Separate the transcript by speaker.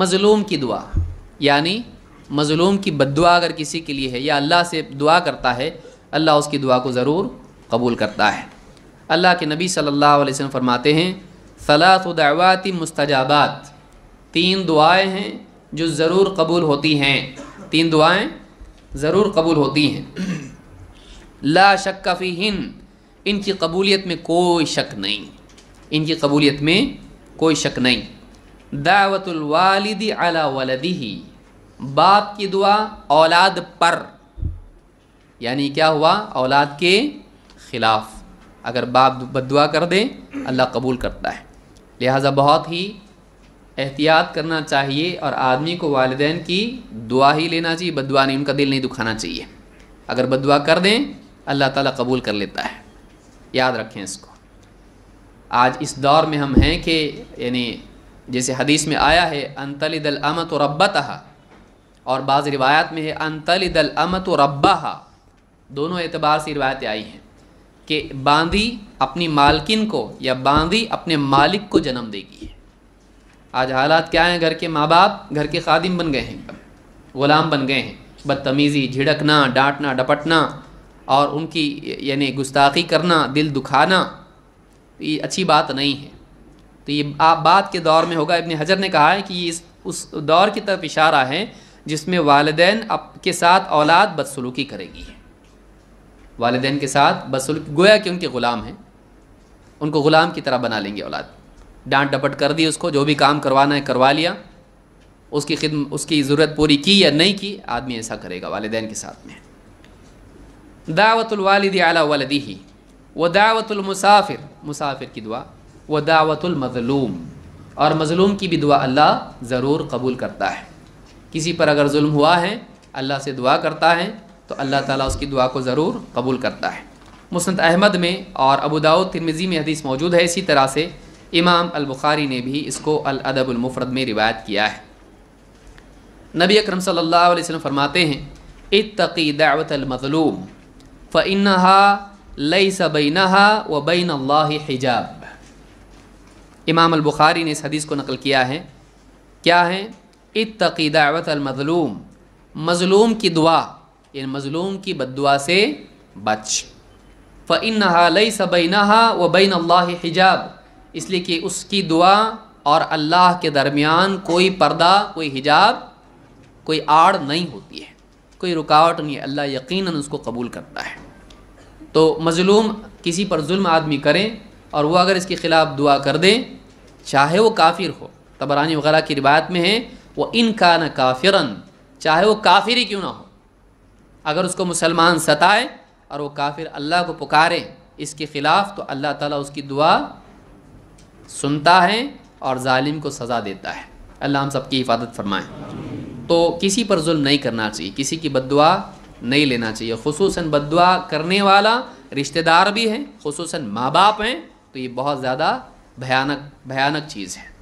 Speaker 1: مظلوم کی دعا یعنی مظلوم کی بد دعا اگر کسی کے لیے ہے یا اللہ سے دعا کرتا ہے اللہ اس کی دعا کو ضرور قبول کرتا ہے اللہ کے نبی صلی اللہ علیہ وسلم فرماتے ہیں ثلاث و دعواتی مستجابات تین دعائیں ہیں جو ضرور قبول ہوتی ہیں تین دعائیں ضرور قبول ہوتی ہیں لا شک فی ہند ان کی قبولیت میں کوئی شک نہیں ان کی قبولیت میں کوئی شک نہیں دعوت الوالد ولده باپ کی دعا اولاد پر یعنی کیا ہوا اولاد کے خلاف اگر باپ بدعا کر دے اللہ قبول کرتا ہے لہٰذا بہت ہی احتیاط کرنا چاہیے اور آدمی کو والدین کی دعا ہی لینا چاہیے بدعا ان کا دل نہیں دکھانا چاہیے اگر بد دعا کر دیں اللہ تعالیٰ قبول کر لیتا ہے یاد رکھیں اس کو آج اس دور میں ہم ہیں کہ یعنی جیسے حدیث میں آیا ہے دل امت و ربتہ اور بعض روایات میں ہے دل امت و دونوں اعتبار سے روایتیں آئی ہیں کہ باندھی اپنی مالکن کو یا باندھی اپنے مالک کو جنم دے گی ہے آج حالات کیا ہیں گھر کے ماں باپ گھر کے خادم بن گئے ہیں غلام بن گئے ہیں بدتمیزی جھڑکنا ڈانٹنا ڈپٹنا اور ان کی یعنی گستاخی کرنا دل دکھانا یہ اچھی بات نہیں ہے تو یہ بعد بات کے دور میں ہوگا ابن حجر نے کہا ہے کہ یہ اس اس دور کی طرف اشارہ ہے جس میں والدین اب کے ساتھ اولاد بدسلوکی کرے گی والدین کے ساتھ بدسلوکی گویا کہ ان کے غلام ہیں ان کو غلام کی طرح بنا لیں گے اولاد ڈانٹ ڈپٹ کر دی اس کو جو بھی کام کروانا ہے کروا لیا اس کی خدم اس کی ضرورت پوری کی یا نہیں کی آدمی ایسا کرے گا والدین کے ساتھ میں دعوت الوالد اعلیٰ والدی ہی وہ دعوت المسافر مسافر کی دعا وہ دعوت المظلوم اور مظلوم کی بھی دعا اللہ ضرور قبول کرتا ہے کسی پر اگر ظلم ہوا ہے اللہ سے دعا کرتا ہے تو اللہ تعالیٰ اس کی دعا کو ضرور قبول کرتا ہے مسند احمد میں اور ابو داود میں حدیث موجود ہے اسی طرح سے امام البخاری نے بھی اس کو الادب المفرد میں روایت کیا ہے نبی اکرم صلی اللہ علیہ وسلم فرماتے ہیں اتقی دعوت المظلوم فعنحا لئی صبئی و بین اللہ حجاب امام البخاری نے اس حدیث کو نقل کیا ہے کیا ہے اتقی دعوت المظلوم مظلوم کی دعا یعنی مظلوم کی بد دعا سے بچ فَإِنَّهَا لَيْسَ بَيْنَهَا وَبَيْنَ اللَّهِ و بین اللہ حجاب اس لیے کہ اس کی دعا اور اللہ کے درمیان کوئی پردہ کوئی حجاب کوئی آڑ نہیں ہوتی ہے کوئی رکاوٹ نہیں ہے اللہ یقیناً اس کو قبول کرتا ہے تو مظلوم کسی پر ظلم آدمی کریں اور وہ اگر اس کے خلاف دعا کر دیں چاہے وہ کافر ہو تبرانی وغیرہ کی روایت میں ہے وہ ان کا نہ کافرن چاہے وہ کافر ہی کیوں نہ ہو اگر اس کو مسلمان ستائے اور وہ کافر اللہ کو پکارے اس کے خلاف تو اللہ تعالیٰ اس کی دعا سنتا ہے اور ظالم کو سزا دیتا ہے اللہ ہم سب کی حفاظت فرمائیں تو کسی پر ظلم نہیں کرنا چاہیے کسی کی بد دعا نہیں لینا چاہیے خصوصاً بد دعا کرنے والا رشتہ دار بھی ہیں خصوصاً ماں باپ ہیں تو یہ بہت زیادہ بھیانک بھیانک چیز ہے